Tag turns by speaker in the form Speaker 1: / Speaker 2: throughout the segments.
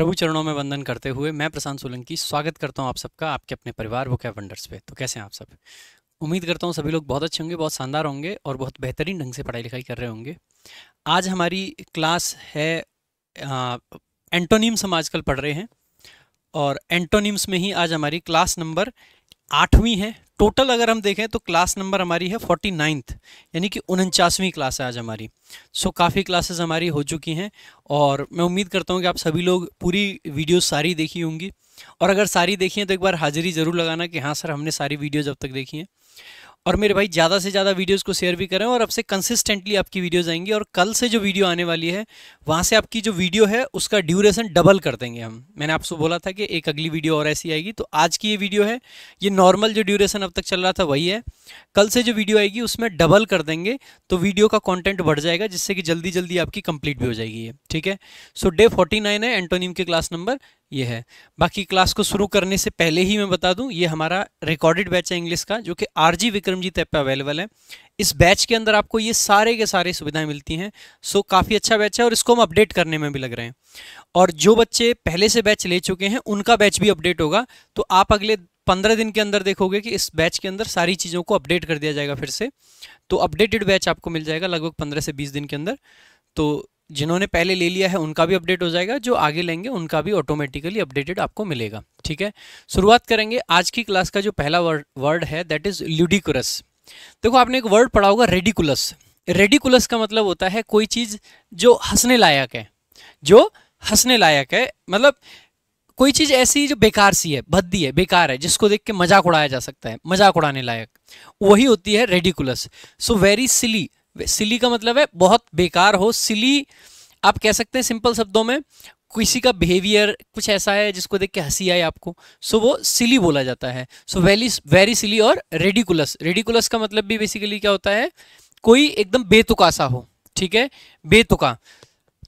Speaker 1: प्रभु चरणों में वंदन करते हुए मैं प्रशांत सोलंकी स्वागत करता हूं आप सबका आपके अपने परिवार वो है वंडर्स पे तो कैसे हैं आप सब उम्मीद करता हूं सभी लोग बहुत अच्छे होंगे बहुत शानदार होंगे और बहुत बेहतरीन ढंग से पढ़ाई लिखाई कर रहे होंगे आज हमारी क्लास है एंटोनिम्स हम आजकल पढ़ रहे हैं और एंटोनिम्स में ही आज हमारी क्लास नंबर आठवीं है टोटल अगर हम देखें तो क्लास नंबर हमारी है फोर्टी नाइन्थ यानी कि उनचासवीं क्लास है आज हमारी सो so, काफ़ी क्लासेस हमारी हो चुकी हैं और मैं उम्मीद करता हूँ कि आप सभी लोग पूरी वीडियो सारी देखी होंगी और अगर सारी देखी हैं तो एक बार हाजिरी ज़रूर लगाना कि हाँ सर हमने सारी वीडियोज़ अब तक देखी हैं और मेरे भाई ज़्यादा से ज़्यादा वीडियोज़ को शेयर भी करें और अब से कंसिस्टेंटली आपकी वीडियोज़ आएंगी और कल से जो वीडियो आने वाली है वहाँ से आपकी जो वीडियो है उसका ड्यूरेशन डबल कर देंगे हम मैंने आपसे बोला था कि एक अगली वीडियो और ऐसी आएगी तो आज की ये वीडियो है ये नॉर्मल जो ड्यूरेशन अब तक चल रहा था वही है कल से जो वीडियो आएगी उसमें डबल कर देंगे तो वीडियो का कॉन्टेंट बढ़ जाएगा जिससे कि जल्दी जल्दी आपकी कंप्लीट भी हो जाएगी ठीक है सो डे फोर्टी नाइन है एंटोनियम के क्लास नंबर ये है बाकी क्लास को शुरू करने से पहले ही मैं बता दूं ये हमारा रिकॉर्डेड बैच है इंग्लिश का जो कि आर जी विक्रमजीत ऐप पे अवेलेबल है इस बैच के अंदर आपको ये सारे के सारे सुविधाएं मिलती हैं सो काफ़ी अच्छा बैच है और इसको हम अपडेट करने में भी लग रहे हैं और जो बच्चे पहले से बैच ले चुके हैं उनका बैच भी अपडेट होगा तो आप अगले पंद्रह दिन के अंदर देखोगे कि इस बैच के अंदर सारी चीज़ों को अपडेट कर दिया जाएगा फिर से तो अपडेटेड बैच आपको मिल जाएगा लगभग पंद्रह से बीस दिन के अंदर तो जिन्होंने पहले ले लिया है उनका भी अपडेट हो जाएगा जो आगे लेंगे उनका भी ऑटोमेटिकली अपडेटेड आपको मिलेगा ठीक है शुरुआत करेंगे आज की क्लास का जो पहला वर्ड है दैट इज़ ल्यूडिकुलस देखो आपने एक वर्ड पढ़ा होगा रेडिकुलस रेडिकुलस का मतलब होता है कोई चीज़ जो हंसने लायक है जो हंसने लायक है मतलब कोई चीज़ ऐसी जो बेकार सी है भद्दी है बेकार है जिसको देख के मजाक उड़ाया जा सकता है मजाक उड़ाने लायक वही होती है रेडिकुलस सो वेरी सिली सिली का मतलब है बहुत बेकार हो सिली आप कह सकते हैं सिंपल शब्दों में किसी का बिहेवियर कुछ ऐसा है जिसको देख के हंसी आए आपको सो so, वो सिली बोला जाता है सो वेली वेरी सिली और रेडिकुलस रेडिकुलस का मतलब भी बेसिकली क्या होता है कोई एकदम बेतुका सा हो ठीक है बेतुका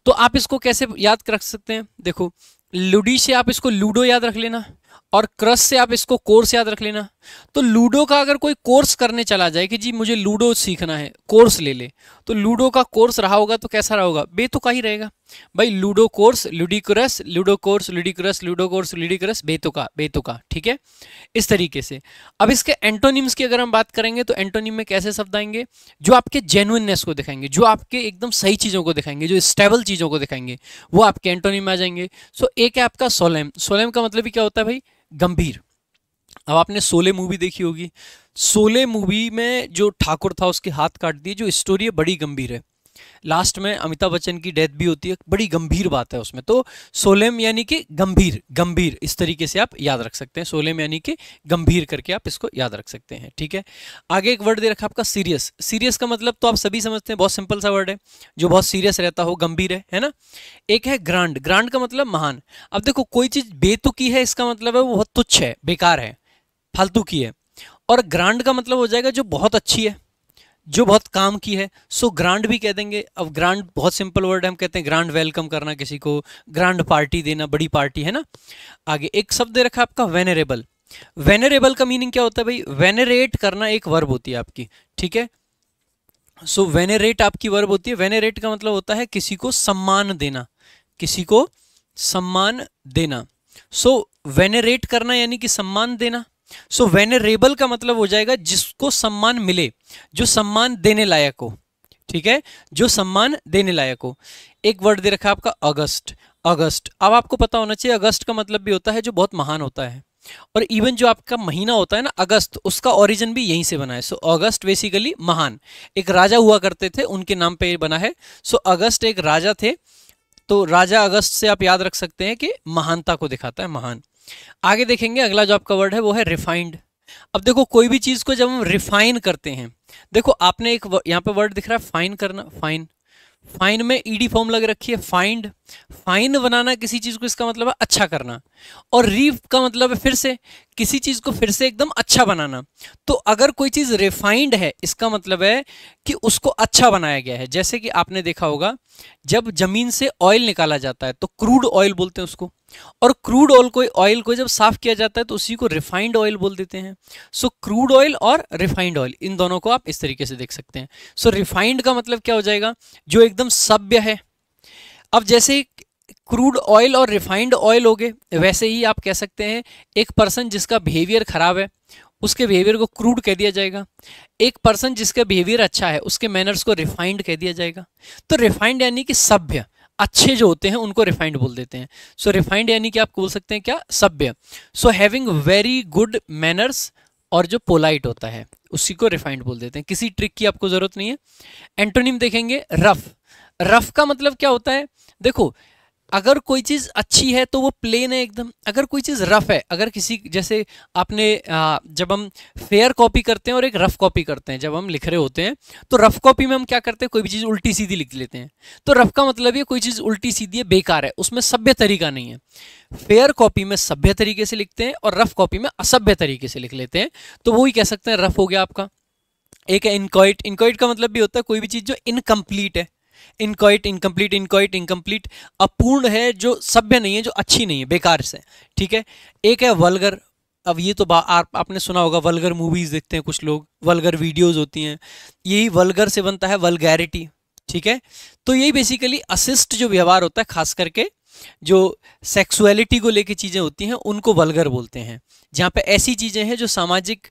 Speaker 1: तो आप इसको कैसे याद रख सकते हैं देखो लुडी से आप इसको लूडो याद रख लेना और क्रस से आप इसको कोर्स याद रख लेना तो लूडो का अगर कोई कोर्स करने चला जाए कि जी मुझे लूडो सीखना है कोर्स ले ले तो लूडो का कोर्स रहा होगा तो कैसा रहा होगा बेतुका तो ही रहेगा भाई ludo course ludicrous ludo course ludicrous ludo course ludicrous बेतुका तो बेतुका तो ठीक है इस तरीके से अब इसके एंटोनिम्स की अगर हम बात करेंगे तो एंटोनिम में कैसे शब्द आएंगे जो आपके जेनुइननेस को दिखाएंगे जो आपके एकदम सही चीज़ों को दिखाएंगे जो स्टेबल चीज़ों को दिखाएंगे वो आपके एंटोनिम में आ जाएंगे सो एक है आपका सोलेम सोलेम का मतलब क्या होता है भाई गंभीर अब आपने सोले मूवी देखी होगी सोले मूवी में जो ठाकुर था उसके हाथ काट दिए जो स्टोरी है बड़ी गंभीर है लास्ट में अमिताभ बच्चन की डेथ भी होती है बड़ी गंभीर बात है उसमें तो सोलेम यानी कि गंभीर गंभीर इस तरीके से आप याद रख सकते हैं सोलेम यानी कि गंभीर करके आप इसको याद रख सकते हैं ठीक है आगे एक वर्ड दे रखा आपका सीरियस सीरियस का मतलब तो आप सभी समझते हैं बहुत सिंपल सा वर्ड है जो बहुत सीरियस रहता हो गंभीर है है ना एक है ग्रांड ग्रांड का मतलब महान अब देखो कोई चीज़ बेतुकी है इसका मतलब है वो बहुत तुच्छ है बेकार है फालतू की है और ग्रांड का मतलब हो जाएगा जो बहुत अच्छी है जो बहुत काम की है सो ग्रांड भी कह देंगे अब ग्रांड बहुत सिंपल वर्ड है हम कहते हैं ग्रांड वेलकम करना किसी को ग्रांड पार्टी देना बड़ी पार्टी है ना आगे एक शब्द दे रखा आपका वेनरेबल वेनरेबल का मीनिंग क्या होता है भाई वेनरेट करना एक वर्ब होती है आपकी ठीक है सो so, वेनेरेट आपकी वर्ब होती है वेनेरेट का मतलब होता है किसी को सम्मान देना किसी को सम्मान देना सो so, वेनेरेट करना यानी कि सम्मान देना सो वेनरेबल का मतलब हो जाएगा जिसको सम्मान मिले जो सम्मान देने लायक हो ठीक है जो सम्मान देने लायक हो एक वर्ड दे रखा आपका अगस्त अगस्त अब आपको पता होना चाहिए अगस्त का मतलब भी होता है जो बहुत महान होता है और इवन जो आपका महीना होता है ना अगस्त उसका ओरिजिन भी यहीं से बना है सो अगस्त बेसिकली महान एक राजा हुआ करते थे उनके नाम पे बना है सो अगस्त एक राजा थे तो राजा अगस्त से आप याद रख सकते हैं कि महानता को दिखाता है महान आगे देखेंगे अगला जो आपका वर्ड है वो है रिफाइंड अब देखो कोई भी चीज़ को जब हम रिफाइन करते हैं देखो आपने एक यहाँ पे वर्ड दिख रहा है फाइन करना फाइन फाइन में ईडी फॉर्म लग रखी है फाइंड फाइन बनाना किसी चीज़ को इसका मतलब है अच्छा करना और रीफ का मतलब है फिर से किसी चीज़ को फिर से एकदम अच्छा बनाना तो अगर कोई चीज़ रिफाइंड है इसका मतलब है कि उसको अच्छा बनाया गया है जैसे कि आपने देखा होगा जब ज़मीन से ऑयल निकाला जाता है तो क्रूड ऑयल बोलते हैं उसको और क्रूड ऑयल को ऑयल को जब साफ़ किया जाता है तो उसी को रिफाइंड ऑयल बोल देते हैं सो क्रूड ऑयल और रिफाइंड ऑयल इन दोनों को आप इस तरीके से देख सकते हैं सो रिफाइंड का मतलब क्या हो जाएगा जो एकदम सभ्य है अब जैसे क्रूड ऑयल और रिफाइंड ऑयल हो गए वैसे ही आप कह सकते हैं एक पर्सन जिसका बिहेवियर ख़राब है उसके बिहेवियर को क्रूड कह दिया जाएगा एक पर्सन जिसका बिहेवियर अच्छा है उसके मैनर्स को रिफाइंड कह दिया जाएगा तो रिफाइंड यानी कि सभ्य अच्छे जो होते हैं उनको रिफाइंड बोल देते हैं सो रिफाइंड यानी कि आप बोल सकते हैं क्या सभ्य so having very good manners और जो पोलाइट होता है उसी को रिफाइंड बोल देते हैं किसी ट्रिक की आपको ज़रूरत नहीं है एंटोनिम देखेंगे रफ रफ का मतलब क्या होता है देखो अगर कोई चीज़ अच्छी है तो वो प्लेन है एकदम अगर कोई चीज़ रफ है अगर किसी जैसे आपने आ, जब हम फेयर कॉपी करते हैं और एक रफ कॉपी करते हैं जब हम लिख रहे होते हैं तो रफ कॉपी में हम क्या करते हैं कोई भी चीज़ उल्टी सीधी लिख लेते हैं तो रफ का मतलब ये कोई चीज़ उल्टी सीधी है बेकार है उसमें सभ्य तरीका नहीं है फेयर कॉपी में सभ्य तरीके से लिखते हैं और रफ कॉपी में असभ्य तरीके से लिख लेते हैं तो वही कह सकते हैं रफ हो गया आपका एक है इनकॉइट इनकॉइट का मतलब भी होता है कोई भी चीज़ जो इनकम्प्लीट है इनकोइट इनकम्प्लीट इनकोइट इनकम्प्लीट अपूर्ण है जो सभ्य नहीं है जो अच्छी नहीं है बेकार से ठीक है एक है वलगर अब ये तो आप, आपने सुना होगा वलगर मूवीज़ देखते हैं कुछ लोग वलगर वीडियोज़ होती हैं यही वलगर से बनता है वलगैरिटी ठीक है तो यही बेसिकली असिस्ट जो व्यवहार होता है खास करके जो सेक्सुअलिटी को लेके चीज़ें होती हैं उनको वलगर बोलते हैं जहां पे ऐसी चीज़ें हैं जो सामाजिक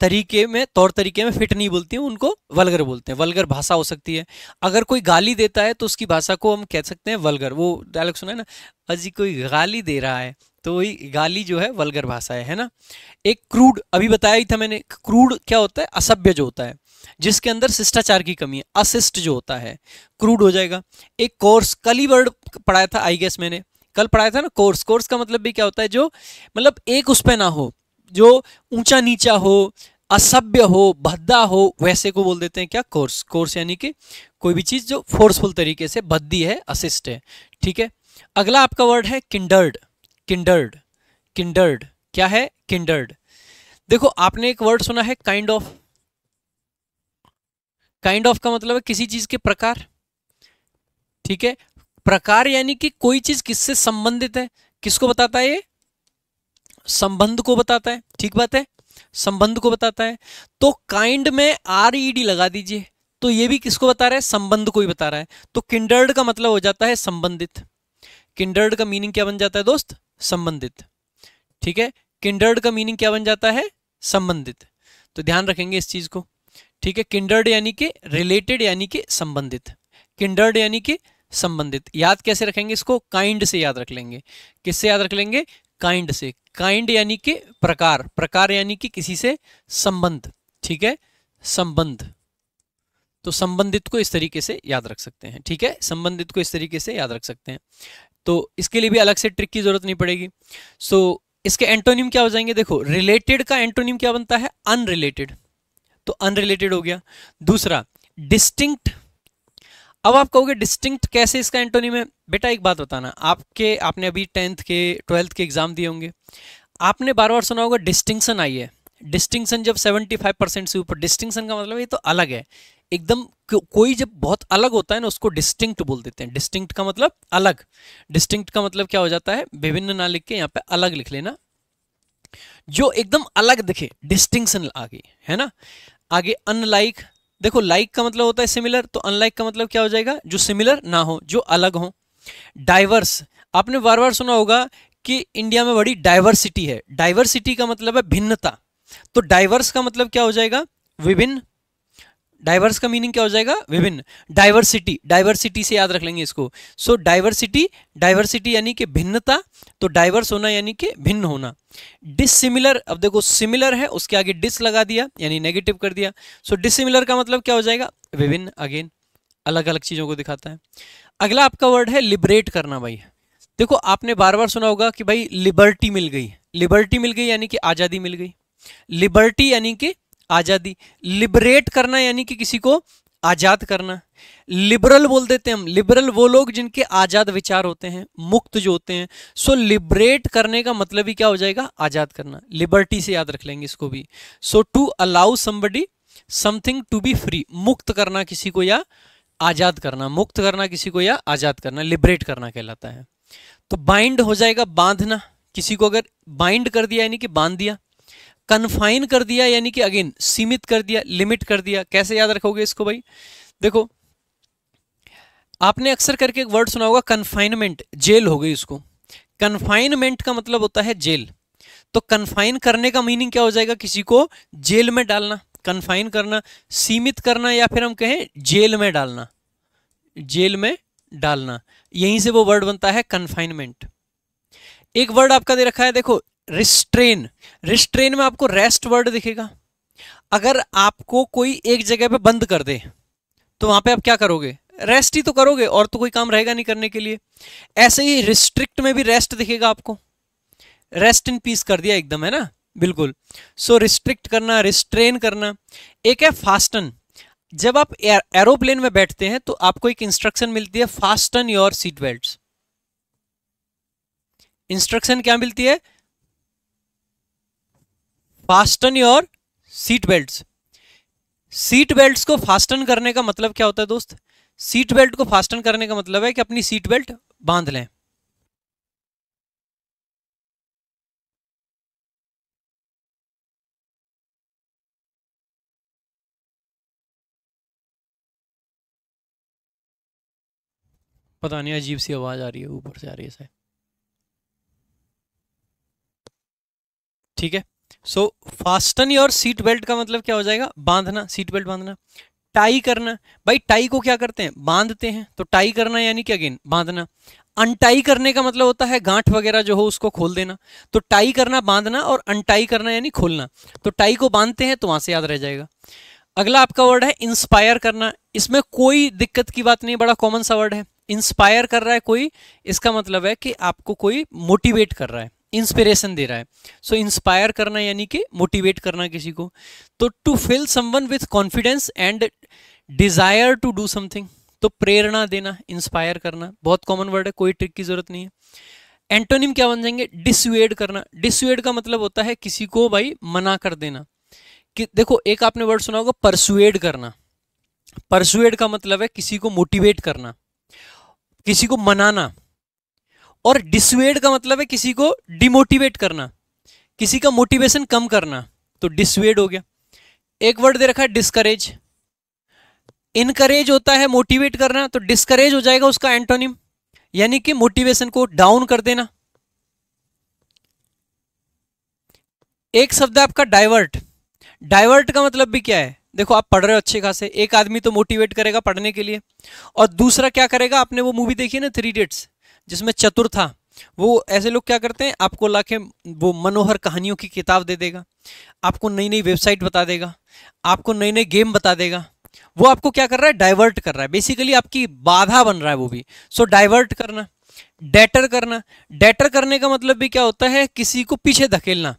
Speaker 1: तरीके में तौर तरीके में फिट नहीं बोलती हूँ उनको वलगर बोलते हैं वलगर भाषा हो सकती है अगर कोई गाली देता है तो उसकी भाषा को हम कह सकते हैं वलगर वो डायलॉग सुना है ना अजी कोई गाली दे रहा है तो वही गाली जो है वलगर भाषा है है ना एक क्रूड अभी बताया ही था मैंने क्रूड क्या होता है असभ्य जो होता है जिसके अंदर शिष्टाचार की कमी है अशिष्ट जो होता है क्रूड हो जाएगा एक कोर्स कल ही वर्ड पढ़ाया था आई गेस मैंने कल पढ़ाया था ना कोर्स कोर्स का मतलब भी क्या होता है जो मतलब एक उस पर ना हो जो ऊंचा नीचा हो असभ्य हो भद्दा हो वैसे को बोल देते हैं क्या कोर्स कोर्स यानी कि कोई भी चीज़ जो फोर्सफुल तरीके से भद्दी है असिस्ट है ठीक है अगला आपका वर्ड है किंडर्ड किंडर्ड किंडर्ड क्या है किंडर्ड देखो आपने एक वर्ड सुना है काइंड ऑफ काइंड ऑफ का मतलब है किसी चीज के प्रकार ठीक है प्रकार यानी कि कोई चीज किससे संबंधित है किसको बताता है ये संबंध को बताता है ठीक बात है संबंध को बताता है तो काइंड में आर ई डी लगा दीजिए तो ये भी किसको बता रहा है संबंध को ही बता रहा है तो किंडर्ड का मतलब हो जाता है संबंधित किंडर्ड का मीनिंग क्या बन जाता है दोस्त संबंधित ठीक है किंडर्ड का मीनिंग क्या बन जाता है संबंधित तो ध्यान रखेंगे इस चीज को ठीक है किंडर्ड यानी कि रिलेटेड यानी कि संबंधित किंडर्ड यानी कि संबंधित याद कैसे रखेंगे इसको काइंड से याद रख लेंगे किससे याद रख लेंगे काइंड से काइंड यानी कि प्रकार प्रकार यानी कि किसी से संबंध ठीक है संबंध तो संबंधित को इस तरीके से याद रख सकते हैं ठीक है संबंधित को इस तरीके से याद रख सकते हैं तो इसके लिए भी अलग से ट्रिक की जरूरत नहीं पड़ेगी सो so, इसके एंटोनिम क्या हो जाएंगे देखो रिलेटेड का एंटोनिम क्या बनता है अनरिलेटेड तो अनरिलेटेड हो गया दूसरा डिस्टिंक्ट अब आप कहोगे डिस्टिंक्ट कैसे इसका एंटोनिम है बेटा एक बात बताना आपके आपने अभी टेंथ के ट्वेल्थ के एग्जाम दिए होंगे आपने बार बार सुना होगा डिस्टिंक्शन आई है डिस्टिंक्शन जब 75 परसेंट से ऊपर डिस्टिंक्शन का मतलब ये तो अलग है एकदम को, कोई जब बहुत अलग होता है ना उसको डिस्टिंक्ट बोल देते हैं डिस्टिंक्ट का मतलब अलग डिस्टिंक्ट का मतलब क्या हो जाता है विभिन्न ना लिख के यहाँ पे अलग लिख लेना जो एकदम अलग दिखे डिस्टिंक्शन आगे है ना आगे अनलाइक देखो लाइक का मतलब होता है सिमिलर तो अनलाइक का मतलब क्या हो जाएगा जो सिमिलर ना हो जो अलग हो डाइवर्स आपने बार बार सुना होगा कि इंडिया में बड़ी डाइवर्सिटी है डाइवर्सिटी का मतलब है भिन्नता तो डाइवर्स का मतलब क्या हो जाएगा विभिन्न डाइवर्स का मीनिंग क्या हो जाएगा विभिन्न डाइवर्सिटी डाइवर्सिटी से याद रख लेंगे इसको सो डाइवर्सिटी डाइवर्सिटी यानी कि भिन्नता तो डाइवर्स होना यानी कि भिन्न होना डिसिमिलर अब देखो सिमिलर है उसके आगे डिस लगा दिया यानी नेगेटिव कर दिया सो so, डिसिमिलर का मतलब क्या हो जाएगा विभिन्न अगेन अलग अलग चीज़ों को दिखाता है अगला आपका वर्ड है लिबरेट करना भाई देखो आपने बार बार सुना होगा कि भाई लिबर्टी मिल गई लिबर्टी मिल गई यानी कि आज़ादी मिल गई लिबर्टी यानी कि आज़ादी लिबरेट करना यानी कि किसी को आज़ाद करना लिबरल बोल देते हैं हम लिबरल वो लोग जिनके आज़ाद विचार होते हैं मुक्त जो होते हैं सो लिबरेट करने का मतलब ही क्या हो जाएगा आज़ाद करना लिबर्टी से याद रख लेंगे इसको भी so to allow somebody something to be free मुक्त करना किसी को या आज़ाद करना मुक्त करना किसी को या आज़ाद करना लिबरेट करना कहलाता है तो बाइंड हो जाएगा बांधना किसी को अगर बाइंड कर दिया यानी कि बांध दिया कन्फाइन कर दिया यानी कि अगेन सीमित कर दिया लिमिट कर दिया कैसे याद रखोगे इसको भाई देखो आपने अक्सर करके एक वर्ड सुना होगा कन्फाइनमेंट जेल हो गई उसको कन्फाइनमेंट का मतलब होता है जेल तो कन्फाइन करने का मीनिंग क्या हो जाएगा किसी को जेल में डालना कन्फाइन करना सीमित करना या फिर हम कहें जेल में डालना जेल में डालना यहीं से वो वर्ड बनता है कन्फाइनमेंट एक वर्ड आपका दे रखा है देखो रिस्ट्रेन रिस्ट्रेन में आपको रेस्ट वर्ड दिखेगा अगर आपको कोई एक जगह पे बंद कर दे तो वहां पे आप क्या करोगे रेस्ट ही तो करोगे और तो कोई काम रहेगा नहीं करने के लिए ऐसे ही रिस्ट्रिक्ट में भी रेस्ट दिखेगा आपको रेस्ट इन पीस कर दिया एकदम है ना बिल्कुल सो so, रिस्ट्रिक्ट करना रिस्ट्रेन करना एक है फास्टन जब आप एरोप्लेन में बैठते हैं तो आपको एक इंस्ट्रक्शन मिलती है fasten your seat belt instruction क्या मिलती है fasten your seat belt seat belt को फास्टन करने का मतलब क्या होता है दोस्त सीट बेल्ट को फास्टन करने का मतलब है कि अपनी सीट बेल्ट बांध लें पता नहीं अजीब सी आवाज़ आ रही है ऊपर से आ रही है ठीक है so fasten your seat belt का मतलब क्या हो जाएगा बांधना सीट बेल्ट बांधना टाई करना भाई टाई को क्या करते हैं बांधते हैं तो टाई करना यानी क्या अगेन बांधना अनटाई करने का मतलब होता है गांठ वगैरह जो हो उसको खोल देना तो टाई करना बांधना और अनटाई करना यानी खोलना तो टाई को बांधते हैं तो वहां से याद रह जाएगा अगला आपका वर्ड है इंस्पायर करना इसमें कोई दिक्कत की बात नहीं बड़ा कॉमन सा वर्ड है इंस्पायर कर रहा है कोई इसका मतलब है कि आपको कोई मोटिवेट कर रहा है इंस्पिरेशन दे रहा है सो so, इंस्पायर करना यानी कि मोटिवेट करना किसी को तो to fill someone with confidence and desire to do something तो प्रेरणा देना इंस्पायर करना बहुत कॉमन वर्ड है कोई ट्रिक की जरूरत नहीं है एंटोनिम क्या बन जाएंगे डिसुएड करना डिसुएड का मतलब होता है किसी को भाई मना कर देना कि देखो एक आपने वर्ड सुना होगा परसुएड करना परसुएड का मतलब है किसी को मोटिवेट करना किसी को मनाना और डिसवेड का मतलब है किसी को डिमोटिवेट करना किसी का मोटिवेशन कम करना तो डिसवेड हो गया एक वर्ड दे रखा है डिस्करेज इनकरेज होता है मोटिवेट करना तो डिस्करेज हो जाएगा उसका एंटोनिम यानी कि मोटिवेशन को डाउन कर देना एक शब्द है आपका डाइवर्ट डाइवर्ट का मतलब भी क्या है देखो आप पढ़ रहे हो अच्छे खासे एक आदमी तो मोटिवेट करेगा पढ़ने के लिए और दूसरा क्या करेगा आपने वो मूवी देखी है ना थ्री डेट्स जिसमें चतुर था वो ऐसे लोग क्या करते हैं आपको ला वो मनोहर कहानियों की किताब दे देगा आपको नई नई वेबसाइट बता देगा आपको नई नई गेम बता देगा वो आपको क्या कर रहा है डाइवर्ट कर रहा है बेसिकली आपकी बाधा बन रहा है वो भी सो so, डाइवर्ट करना डेटर करना डेटर करने का मतलब भी क्या होता है किसी को पीछे धकेलना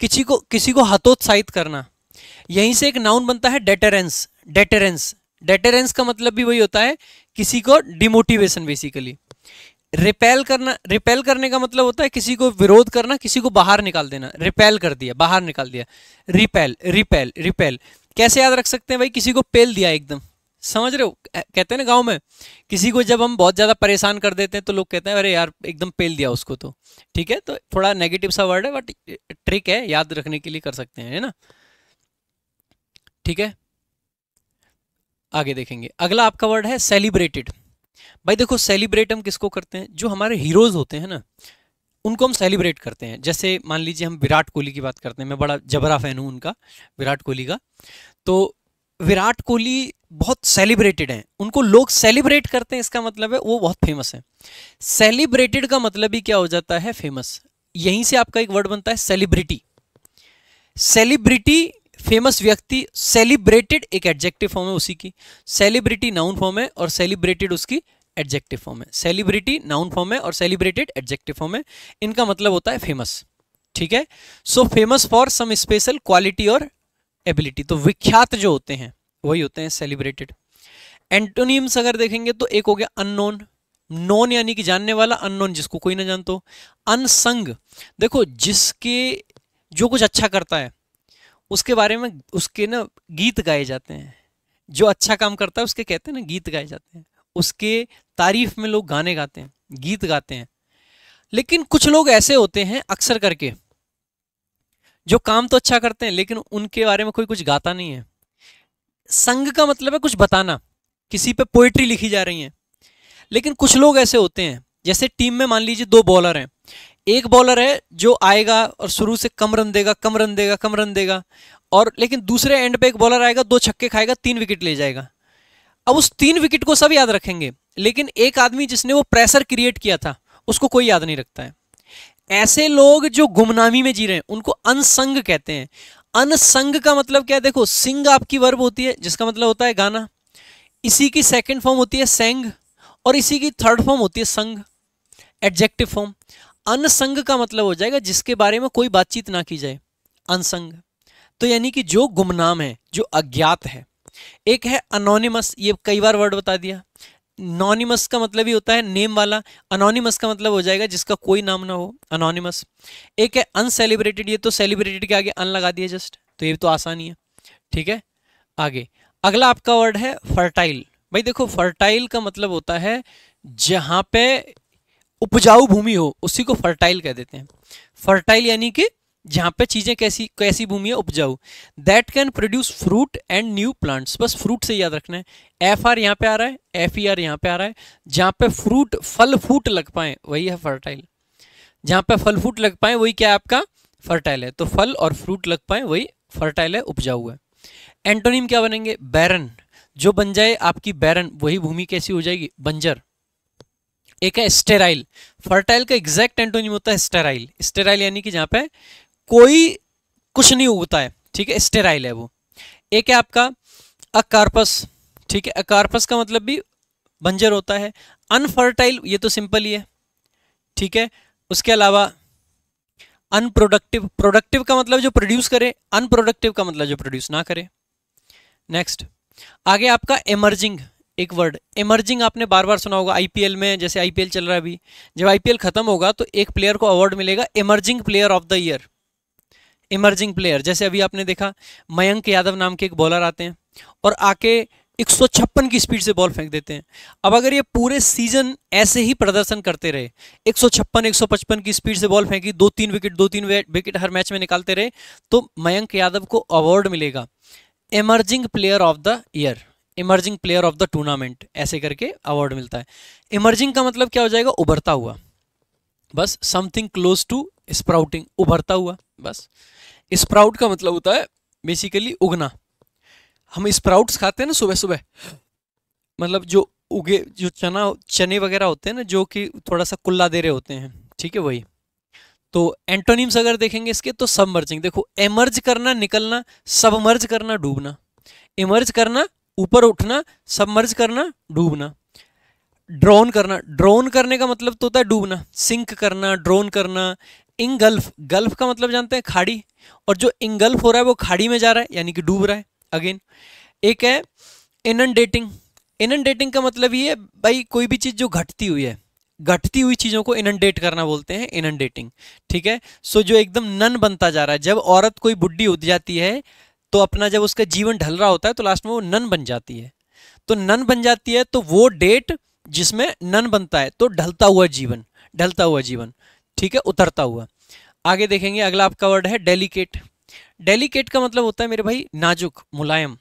Speaker 1: किसी को किसी को हतोत्साहित करना यहीं से एक नाउन बनता है डेटरेंस डेटरेंस डेटरेंस का मतलब भी वही होता है किसी को डिमोटिवेशन बेसिकली रिपेल करना रिपेल करने का मतलब होता है किसी को विरोध करना किसी को बाहर निकाल देना रिपेल कर दिया बाहर निकाल दिया रिपेल रिपेल रिपेल कैसे याद रख सकते हैं भाई किसी को पेल दिया एकदम समझ रहे हो कहते हैं ना गांव में किसी को जब हम बहुत ज़्यादा परेशान कर देते हैं तो लोग कहते हैं अरे यार एकदम पेल दिया उसको तो ठीक है तो थोड़ा नेगेटिव सा वर्ड है बट ट्रिक है याद रखने के लिए कर सकते हैं है ना ठीक है आगे देखेंगे अगला आपका वर्ड है सेलिब्रेटेड भाई देखो सेलिब्रेट हम किसको करते हैं जो हमारे हीरोज होते हैं ना उनको हम सेलिब्रेट करते हैं जैसे मान लीजिए हम विराट कोहली की बात करते हैं मैं बड़ा जबरा फैन हूँ उनका विराट कोहली का तो विराट कोहली बहुत सेलिब्रेटेड हैं उनको लोग सेलिब्रेट करते हैं इसका मतलब है वो बहुत फेमस हैं सेलिब्रेटेड का मतलब ही क्या हो जाता है फेमस यहीं से आपका एक वर्ड बनता है सेलिब्रिटी सेलिब्रिटी फेमस व्यक्ति सेलिब्रेटेड एक एडजेक्टिव फॉर्म है उसी की सेलिब्रिटी नाउन फॉर्म है और सेलिब्रेटेड उसकी एडजेक्टिव फॉर्म है सेलिब्रिटी नाउन फॉर्म है और सेलिब्रेटेड एडजेक्टिव फॉर्म है इनका मतलब होता है फेमस ठीक है so famous for some special quality और एबिलिटी तो विख्यात जो होते हैं वही होते हैं सेलिब्रेटेड एंटोनियम्स अगर देखेंगे तो एक हो गया अननोन नोन यानी कि जानने वाला अननोन जिसको कोई ना जानता हो अनसंग देखो जिसके जो कुछ अच्छा करता है उसके बारे में उसके ना गीत गाए जाते हैं जो अच्छा काम करता है उसके कहते हैं ना गीत गाए जाते हैं उसके तारीफ में लोग गाने गाते हैं गीत गाते हैं लेकिन कुछ लोग ऐसे होते हैं अक्सर करके जो काम तो अच्छा करते हैं लेकिन उनके बारे में कोई कुछ गाता नहीं है संग का मतलब है कुछ बताना किसी पे पोइट्री लिखी जा रही है लेकिन कुछ लोग ऐसे होते हैं जैसे टीम में मान लीजिए दो बॉलर हैं एक बॉलर है जो आएगा और शुरू से कम रन देगा कम रन देगा कम रन देगा और लेकिन दूसरे एंड पे एक बॉलर आएगा दो छक्के खाएगा तीन विकेट ले जाएगा अब उस तीन विकेट को सब याद रखेंगे लेकिन एक आदमी जिसने वो प्रेशर क्रिएट किया था उसको कोई याद नहीं रखता है ऐसे लोग जो गुमनामी में जी रहे हैं उनको अनसंग कहते हैं अनसंग का मतलब क्या है देखो सिंग आपकी वर्ब होती है जिसका मतलब होता है गाना इसी की सेकेंड फॉर्म होती है सेंग और इसी की थर्ड फॉर्म होती है संग एडजेक्टिव फॉर्म अनसंग का मतलब हो जाएगा जिसके बारे में कोई बातचीत ना की जाए अनसंग तो यानी कि जो गुमनाम है जो अज्ञात है एक है अनोनिमस ये कई बार वर्ड बता दिया नॉनिमस का मतलब ही होता है नेम वाला अनोनिमस का मतलब हो जाएगा जिसका कोई नाम ना हो अनोनिमस एक है अनसेलिब्रेटेड ये तो सेलिब्रेटेड के आगे अन लगा दिया जस्ट तो ये तो आसानी है ठीक है आगे अगला आपका वर्ड है फर्टाइल भाई देखो फर्टाइल का मतलब होता है जहां पे उपजाऊ भूमि हो उसी को फर्टाइल कह देते हैं फर्टाइल यानी कि जहाँ पे चीज़ें कैसी कैसी भूमि है उपजाऊ that can produce fruit and new plants बस फ्रूट से याद रखना है एफ आर यहाँ पे आ रहा है एफ ई आर यहाँ पे आ रहा है जहाँ पे फ्रूट फल फूट लग पाए वही है फर्टाइल जहाँ पे फल फूट लग पाए वही क्या है आपका फर्टाइल है तो फल और फ्रूट लग पाए वही फर्टाइल है उपजाऊ है एंटोनिम क्या बनेंगे बैरन जो बन जाए आपकी बैरन वही भूमि कैसी हो जाएगी बंजर एक है स्टेराइल फर्टाइल का एग्जैक्ट एंटोनिम होता है स्टेराइल स्टेराइल यानी कि जहाँ पे कोई कुछ नहीं उगता है ठीक है स्टेराइल है वो एक है आपका अकार्पस ठीक है अकार्पस का मतलब भी बंजर होता है अनफर्टाइल ये तो सिंपल ही है ठीक है उसके अलावा अनप्रोडक्टिव प्रोडक्टिव का मतलब जो प्रोड्यूस करे अनप्रोडक्टिव का मतलब जो प्रोड्यूस ना करे नेक्स्ट आगे आपका एमर्जिंग एक वर्ड इमर्जिंग आपने बार बार सुना होगा आईपीएल में जैसे आईपीएल चल रहा है अभी जब आईपीएल खत्म होगा तो एक प्लेयर को अवार्ड मिलेगा emerging player of the year emerging player जैसे अभी आपने देखा मयंक यादव नाम के एक बॉलर आते हैं और आके एक की स्पीड से बॉल फेंक देते हैं अब अगर ये पूरे सीजन ऐसे ही प्रदर्शन करते रहे एक सौ की स्पीड से बॉल फेंकी दो तीन विकेट दो तीन विकेट हर मैच में निकालते रहे तो मयंक यादव को अवार्ड मिलेगा emerging player of the year emerging player of the tournament ऐसे करके अवार्ड मिलता है इमर्जिंग का मतलब क्या हो जाएगा उभरता हुआ बस समथिंग क्लोज टू स्प्राउटिंग उभरता हुआ बस स्प्राउट का मतलब होता है बेसिकली उगना हम स्प्राउट्स खाते हैं ना सुबह सुबह मतलब जो उगे जो चना चने वगैरह होते हैं ना जो कि थोड़ा सा कुल्ला दे रहे होते हैं ठीक है वही तो एंटोनिम्स अगर देखेंगे इसके तो सबमर्जिंग देखो एमर्ज करना निकलना सबमर्ज करना डूबना इमर्ज करना ऊपर उठना सबमर्ज करना डूबना ड्रोन करना ड्रोन करने का मतलब तो होता है डूबना सिंक करना ड्रोन करना इंगल्फ गल्फ का मतलब जानते हैं खाड़ी और जो इंगल्फ हो रहा है वो खाड़ी में जा रहा है यानी कि डूब रहा है अगेन एक है इनडेटिंग इनडेटिंग का मतलब ये है भाई कोई भी चीज़ जो घटती हुई है घटती हुई चीज़ों को इनडेट करना बोलते हैं इनडेटिंग ठीक है सो so, जो एकदम नन बनता जा रहा है जब औरत कोई बुढ़ी हो जाती है तो अपना जब उसका जीवन ढल रहा होता है तो लास्ट में वो नन बन जाती है तो नन बन जाती है तो वो डेट जिसमें नन बनता है तो ढलता हुआ जीवन ढलता हुआ जीवन ठीक है उतरता हुआ आगे देखेंगे अगला आपका वर्ड है डेलीकेट डेलीकेट का मतलब होता है मेरे भाई नाजुक मुलायम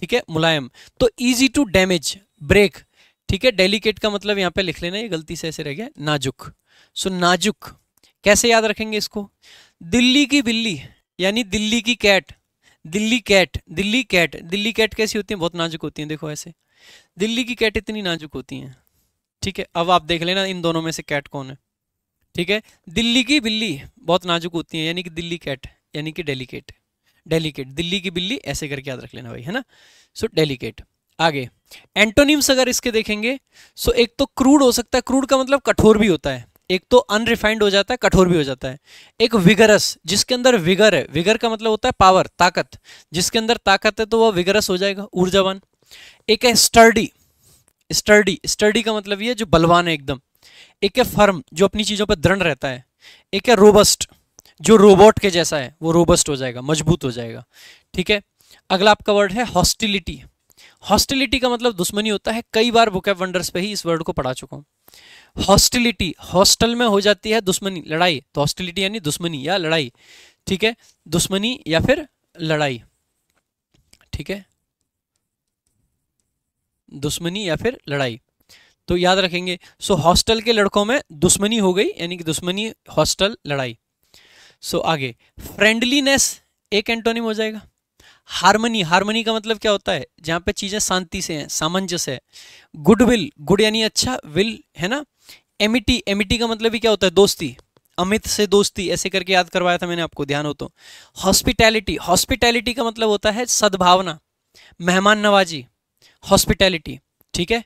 Speaker 1: ठीक है मुलायम तो इजी टू डैमेज ब्रेक ठीक है डेलीकेट का मतलब यहां पे लिख लेना ये गलती से ऐसे रह गया नाजुक सो नाजुक कैसे याद रखेंगे इसको दिल्ली की बिल्ली यानी दिल्ली की cat Delhi cat Delhi cat Delhi cat कैसी होती है बहुत नाजुक होती है देखो ऐसे दिल्ली की कैट इतनी नाजुक होती हैं ठीक है अब आप देख लेना इन दोनों में से कैट कौन है ठीक है दिल्ली की बिल्ली बहुत नाजुक होती है यानी कि दिल्ली कैट यानी कि डेलीकेट डेलीकेट दिल्ली की बिल्ली ऐसे करके याद रख लेना भाई है ना सो डेलीकेट आगे एंटोनिम्स अगर इसके देखेंगे सो एक तो क्रूड हो सकता है क्रूड का मतलब कठोर भी होता है एक तो अनरिफाइंड हो जाता है कठोर भी हो जाता है एक विगरस जिसके अंदर विगर है विगर का मतलब होता है पावर ताकत जिसके अंदर ताकत है तो वह विगरस हो जाएगा ऊर्जावान एक है स्टर्डी स्टर्डी स्टर्डी का मतलब ये जो बलवान है एकदम एक है फर्म जो अपनी चीज़ों पर दृढ़ रहता है एक है रोबस्ट जो रोबोट के जैसा है वो रोबस्ट हो जाएगा मजबूत हो जाएगा ठीक है अगला आपका वर्ड है हॉस्टिलिटी हॉस्टिलिटी का मतलब दुश्मनी होता है कई बार बुक ऑफ वंडर्स पे ही इस वर्ड को पढ़ा चुका हूँ हॉस्टिलिटी हॉस्टल में हो जाती है दुश्मनी लड़ाई तो हॉस्टिलिटी यानी दुश्मनी या लड़ाई ठीक है दुश्मनी या फिर लड़ाई ठीक है दुश्मनी या फिर लड़ाई तो याद रखेंगे सो so, हॉस्टल के लड़कों में दुश्मनी हो गई यानी कि दुश्मनी हॉस्टल लड़ाई सो so, आगे फ्रेंडलीनेस एक एंटोनिम हो जाएगा हारमनी हारमनी का मतलब क्या होता है जहाँ पे चीज़ें शांति से हैं सामंजस्य है गुडविल गुड यानी अच्छा विल है ना एमिटी एमिटी का मतलब भी क्या होता है दोस्ती अमित से दोस्ती ऐसे करके याद करवाया था मैंने आपको ध्यान हो तो हॉस्पिटैलिटी हॉस्पिटैलिटी का मतलब होता है सद्भावना मेहमान नवाजी हॉस्पिटैलिटी ठीक है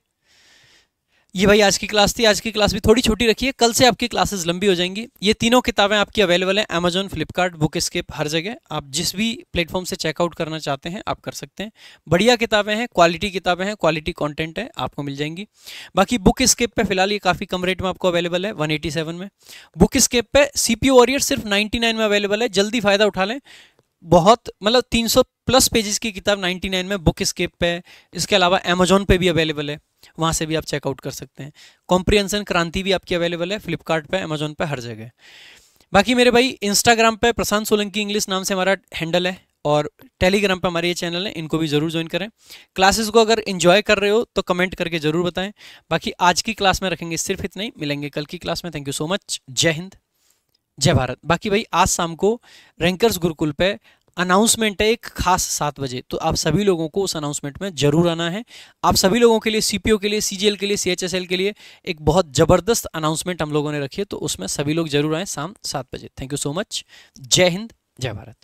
Speaker 1: ये भाई आज की क्लास थी आज की क्लास भी थोड़ी छोटी रखी है कल से आपकी क्लासेस लंबी हो जाएंगी ये तीनों किताबें आपकी अवेलेबल हैं अमेजोन फ्लिपकार्ट बुक स्केप हर जगह आप जिस भी प्लेटफॉर्म से चेकआउट करना चाहते हैं आप कर सकते हैं बढ़िया किताबें हैं क्वालिटी किताबें हैं क्वालिटी कॉन्टेंट है आपको मिल जाएंगी बाकी बुक स्केप पर फिलहाल ये काफ़ी कम रेट में आपको अवेलेबल है वन में बुक स्केप पर सी पी वॉरियर सिर्फ नाइन्टी में अवेलेबल है जल्दी फ़ायदा उठा लें बहुत मतलब तीन प्लस पेजेस की किताब 99 में बुक स्केप पे इसके अलावा अमेजोन पर भी अवेलेबल है वहाँ से भी आप चेकआउट कर सकते हैं कॉम्प्रिहेंसन क्रांति भी आपकी अवेलेबल है फ्लिपकार्ट अमेजोन पर हर जगह बाकी मेरे भाई इंस्टाग्राम पर प्रशांत सोलंकी इंग्लिश नाम से हमारा हैंडल है और टेलीग्राम पर हमारे ये चैनल है इनको भी ज़रूर ज्वाइन करें क्लासेस को अगर इन्जॉय कर रहे हो तो कमेंट करके ज़रूर बताएं बाकी आज की क्लास में रखेंगे सिर्फ इतना ही मिलेंगे कल की क्लास में थैंक यू सो मच जय हिंद जय भारत बाकी भाई आज शाम को रैंकर्स गुरुकुल पे अनाउंसमेंट है एक खास सात बजे तो आप सभी लोगों को उस अनाउंसमेंट में जरूर आना है आप सभी लोगों के लिए सीपीओ के लिए सीजीएल के लिए सीएचएसएल के लिए एक बहुत ज़बरदस्त अनाउंसमेंट हम लोगों ने रखी है तो उसमें सभी लोग जरूर आए शाम सात बजे थैंक यू सो मच जय हिंद जय भारत